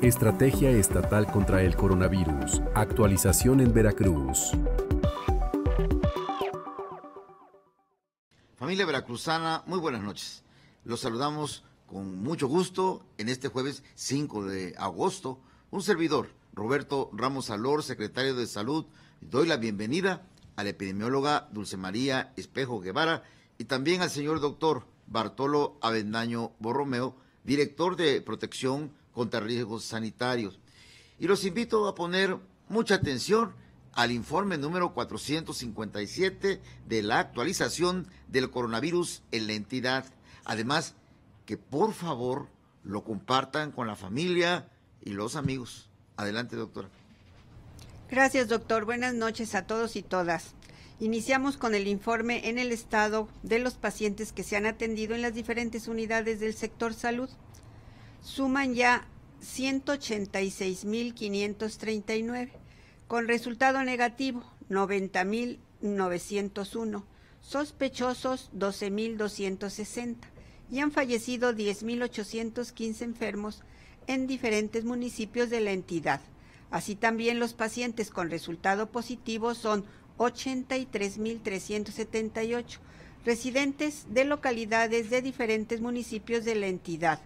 Estrategia Estatal contra el Coronavirus. Actualización en Veracruz. Familia veracruzana, muy buenas noches. Los saludamos con mucho gusto en este jueves 5 de agosto. Un servidor, Roberto Ramos Alor, secretario de Salud, doy la bienvenida a la epidemióloga Dulce María Espejo Guevara y también al señor doctor Bartolo Avendaño Borromeo, director de Protección contra Riesgos Sanitarios. Y los invito a poner mucha atención al informe número 457 de la actualización del coronavirus en la entidad. Además, que por favor lo compartan con la familia y los amigos. Adelante, doctora. Gracias, doctor. Buenas noches a todos y todas. Iniciamos con el informe en el estado de los pacientes que se han atendido en las diferentes unidades del sector salud. Suman ya 186.539, con resultado negativo 90.901, sospechosos 12.260 y han fallecido 10.815 enfermos en diferentes municipios de la entidad. Así también los pacientes con resultado positivo son 83.378, residentes de localidades de diferentes municipios de la entidad.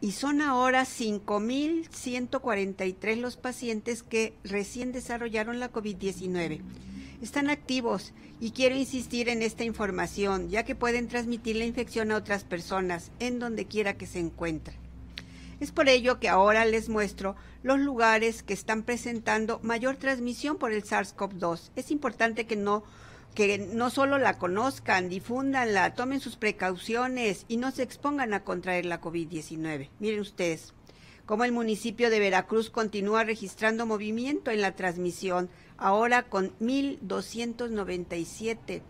Y son ahora 5.143 los pacientes que recién desarrollaron la COVID-19. Están activos y quiero insistir en esta información, ya que pueden transmitir la infección a otras personas en donde quiera que se encuentren. Es por ello que ahora les muestro los lugares que están presentando mayor transmisión por el SARS-CoV-2. Es importante que no que no solo la conozcan, difúndanla, tomen sus precauciones y no se expongan a contraer la COVID-19. Miren ustedes cómo el municipio de Veracruz continúa registrando movimiento en la transmisión, ahora con 1.297,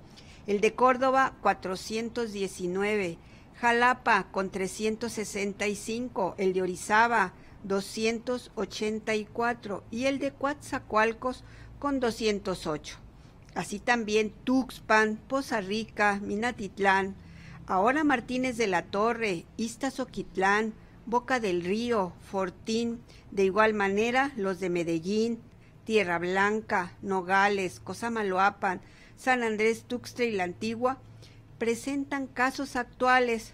el de Córdoba 419, Jalapa con 365, el de Orizaba 284 y el de Coatzacoalcos con 208. Así también Tuxpan, Poza Rica, Minatitlán, ahora Martínez de la Torre, Iztazoquitlán, Boca del Río, Fortín, de igual manera los de Medellín, Tierra Blanca, Nogales, Cosamaloapan, San Andrés Tuxtla y la Antigua presentan casos actuales,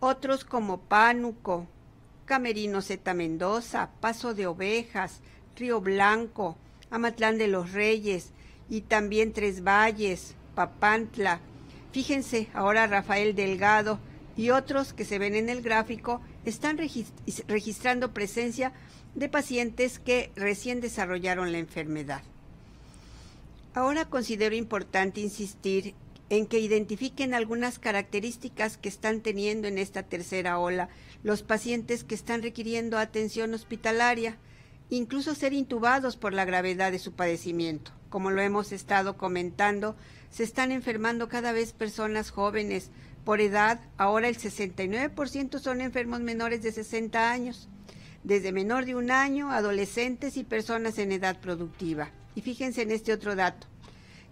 otros como Pánuco, Camerino Z. Mendoza, Paso de Ovejas, Río Blanco, Amatlán de los Reyes y también Tres Valles, Papantla. Fíjense, ahora Rafael Delgado y otros que se ven en el gráfico están registrando presencia de pacientes que recién desarrollaron la enfermedad. Ahora considero importante insistir en que identifiquen algunas características que están teniendo en esta tercera ola los pacientes que están requiriendo atención hospitalaria, incluso ser intubados por la gravedad de su padecimiento. Como lo hemos estado comentando, se están enfermando cada vez personas jóvenes. Por edad, ahora el 69% son enfermos menores de 60 años, desde menor de un año, adolescentes y personas en edad productiva. Y fíjense en este otro dato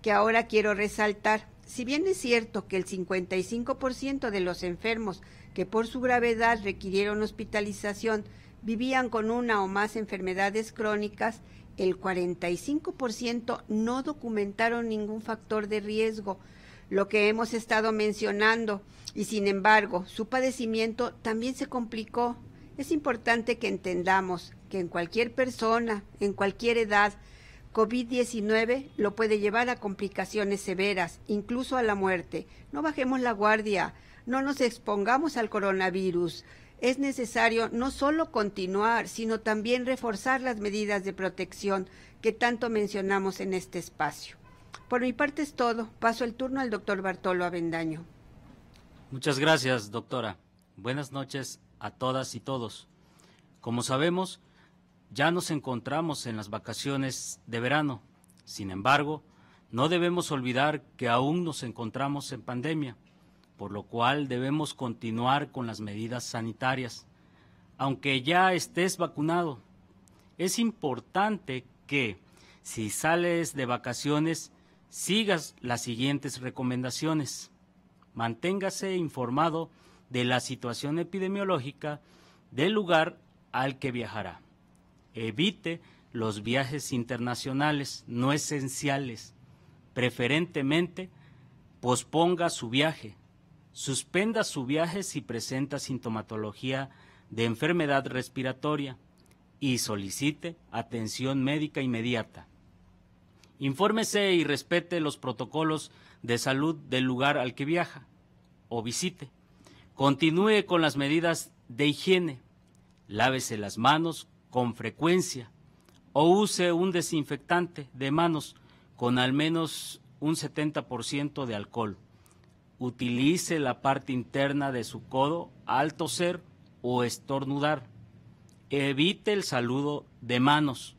que ahora quiero resaltar si bien es cierto que el 55% de los enfermos que por su gravedad requirieron hospitalización vivían con una o más enfermedades crónicas, el 45% no documentaron ningún factor de riesgo, lo que hemos estado mencionando, y sin embargo su padecimiento también se complicó. Es importante que entendamos que en cualquier persona, en cualquier edad, COVID-19 lo puede llevar a complicaciones severas, incluso a la muerte. No bajemos la guardia, no nos expongamos al coronavirus. Es necesario no solo continuar, sino también reforzar las medidas de protección que tanto mencionamos en este espacio. Por mi parte es todo. Paso el turno al doctor Bartolo Avendaño. Muchas gracias, doctora. Buenas noches a todas y todos. Como sabemos, ya nos encontramos en las vacaciones de verano. Sin embargo, no debemos olvidar que aún nos encontramos en pandemia, por lo cual debemos continuar con las medidas sanitarias. Aunque ya estés vacunado, es importante que, si sales de vacaciones, sigas las siguientes recomendaciones. Manténgase informado de la situación epidemiológica del lugar al que viajará evite los viajes internacionales no esenciales. Preferentemente, posponga su viaje, suspenda su viaje si presenta sintomatología de enfermedad respiratoria y solicite atención médica inmediata. Infórmese y respete los protocolos de salud del lugar al que viaja o visite. Continúe con las medidas de higiene. Lávese las manos con frecuencia o use un desinfectante de manos con al menos un 70% de alcohol. Utilice la parte interna de su codo al toser o estornudar. Evite el saludo de manos.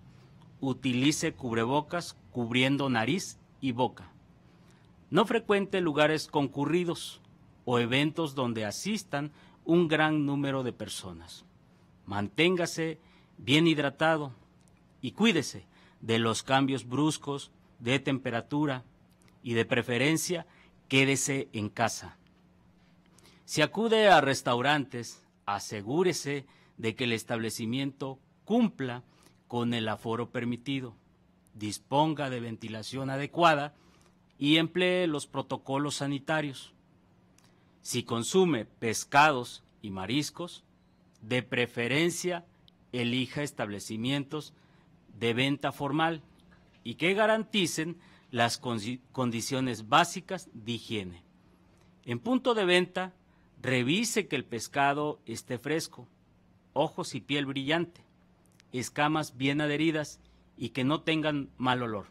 Utilice cubrebocas cubriendo nariz y boca. No frecuente lugares concurridos o eventos donde asistan un gran número de personas. Manténgase bien hidratado y cuídese de los cambios bruscos de temperatura y de preferencia quédese en casa. Si acude a restaurantes, asegúrese de que el establecimiento cumpla con el aforo permitido, disponga de ventilación adecuada y emplee los protocolos sanitarios. Si consume pescados y mariscos, de preferencia elija establecimientos de venta formal y que garanticen las condiciones básicas de higiene. En punto de venta, revise que el pescado esté fresco, ojos y piel brillante, escamas bien adheridas y que no tengan mal olor.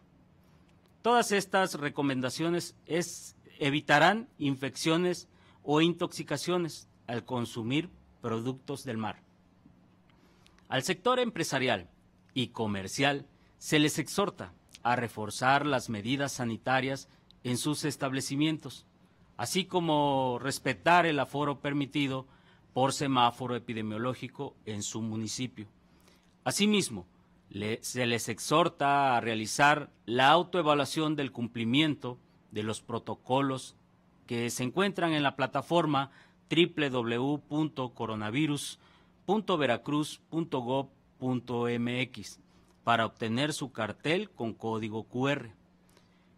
Todas estas recomendaciones evitarán infecciones o intoxicaciones al consumir productos del mar. Al sector empresarial y comercial se les exhorta a reforzar las medidas sanitarias en sus establecimientos, así como respetar el aforo permitido por semáforo epidemiológico en su municipio. Asimismo, se les exhorta a realizar la autoevaluación del cumplimiento de los protocolos que se encuentran en la plataforma www.coronavirus.com .veracruz.gov.mx para obtener su cartel con código QR.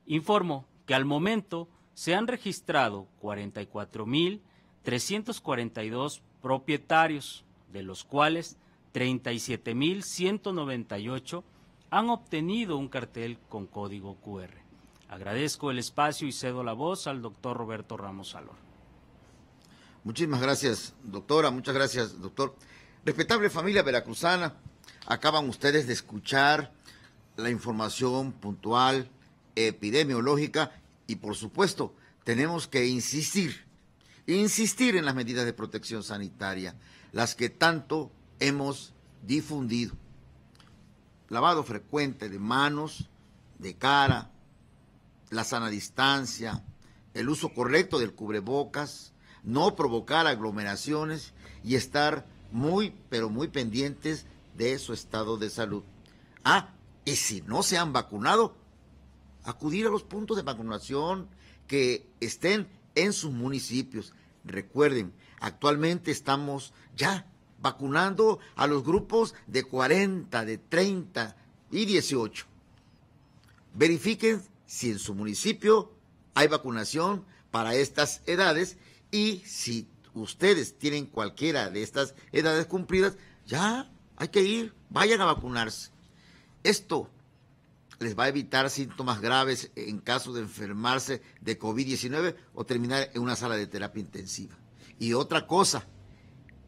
Informo que al momento se han registrado 44.342 propietarios, de los cuales 37.198 han obtenido un cartel con código QR. Agradezco el espacio y cedo la voz al doctor Roberto Ramos Salor. Muchísimas gracias, doctora. Muchas gracias, doctor. Respetable familia veracruzana, acaban ustedes de escuchar la información puntual, epidemiológica y por supuesto tenemos que insistir, insistir en las medidas de protección sanitaria, las que tanto hemos difundido. Lavado frecuente de manos, de cara, la sana distancia, el uso correcto del cubrebocas, no provocar aglomeraciones y estar muy, pero muy pendientes de su estado de salud. Ah, y si no se han vacunado, acudir a los puntos de vacunación que estén en sus municipios. Recuerden, actualmente estamos ya vacunando a los grupos de 40, de 30 y 18. Verifiquen si en su municipio hay vacunación para estas edades y si ustedes tienen cualquiera de estas edades cumplidas, ya hay que ir, vayan a vacunarse. Esto les va a evitar síntomas graves en caso de enfermarse de COVID-19 o terminar en una sala de terapia intensiva. Y otra cosa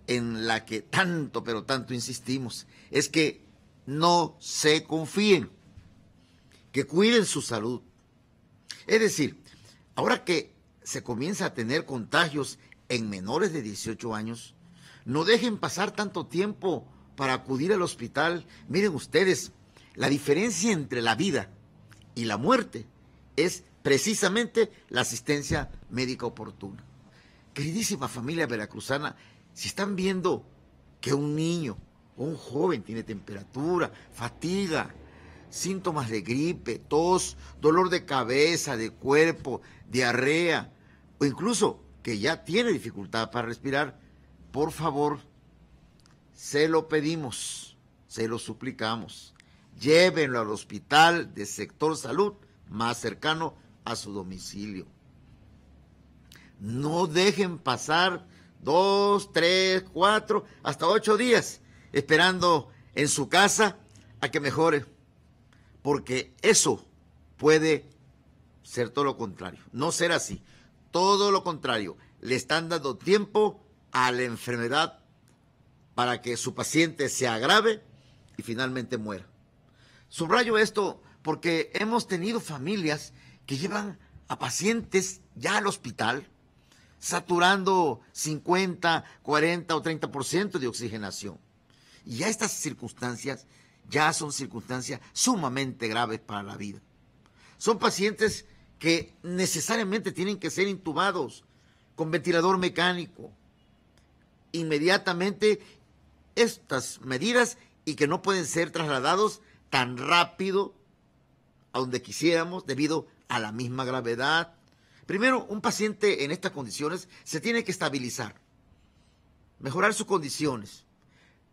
en la que tanto, pero tanto insistimos, es que no se confíen, que cuiden su salud. Es decir, ahora que se comienza a tener contagios en menores de 18 años. No dejen pasar tanto tiempo para acudir al hospital. Miren ustedes, la diferencia entre la vida y la muerte es precisamente la asistencia médica oportuna. Queridísima familia veracruzana, si están viendo que un niño o un joven tiene temperatura, fatiga, síntomas de gripe, tos, dolor de cabeza, de cuerpo, diarrea o incluso que ya tiene dificultad para respirar, por favor, se lo pedimos, se lo suplicamos. Llévenlo al hospital de sector salud más cercano a su domicilio. No dejen pasar dos, tres, cuatro, hasta ocho días esperando en su casa a que mejore, porque eso puede ser todo lo contrario, no ser así. Todo lo contrario, le están dando tiempo a la enfermedad para que su paciente se agrave y finalmente muera. Subrayo esto porque hemos tenido familias que llevan a pacientes ya al hospital saturando 50, 40 o 30% de oxigenación. Y ya estas circunstancias ya son circunstancias sumamente graves para la vida. Son pacientes que necesariamente tienen que ser intubados con ventilador mecánico. Inmediatamente estas medidas y que no pueden ser trasladados tan rápido a donde quisiéramos debido a la misma gravedad. Primero, un paciente en estas condiciones se tiene que estabilizar, mejorar sus condiciones,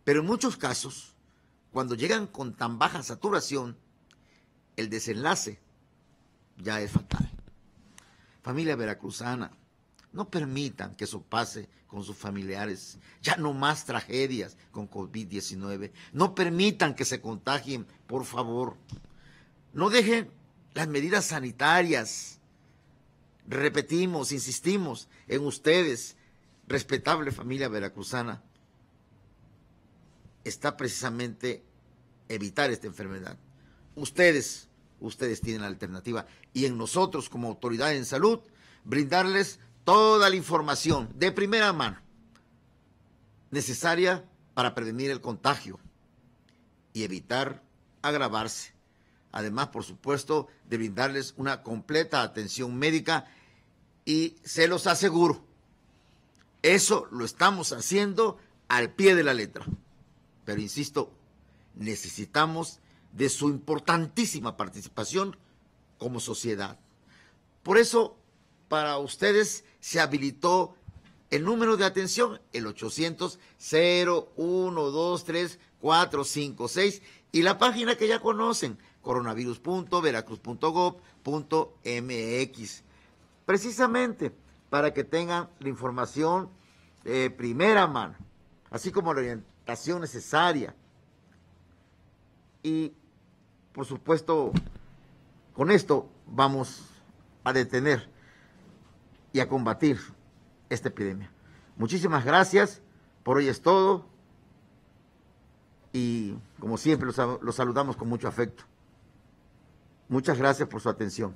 pero en muchos casos, cuando llegan con tan baja saturación, el desenlace ya es fatal. Familia veracruzana, no permitan que eso pase con sus familiares. Ya no más tragedias con COVID-19. No permitan que se contagien, por favor. No dejen las medidas sanitarias. Repetimos, insistimos en ustedes, respetable familia veracruzana. Está precisamente evitar esta enfermedad. Ustedes ustedes tienen la alternativa. Y en nosotros, como autoridad en salud, brindarles toda la información de primera mano necesaria para prevenir el contagio y evitar agravarse. Además, por supuesto, de brindarles una completa atención médica y se los aseguro, eso lo estamos haciendo al pie de la letra. Pero insisto, necesitamos de su importantísima participación como sociedad. Por eso, para ustedes se habilitó el número de atención, el 800 0123456 y la página que ya conocen, coronavirus.veracruz.gov.mx. Precisamente para que tengan la información de eh, primera mano, así como la orientación necesaria y por supuesto con esto vamos a detener y a combatir esta epidemia. Muchísimas gracias, por hoy es todo y como siempre los, saludamos con mucho afecto. Muchas gracias por su atención.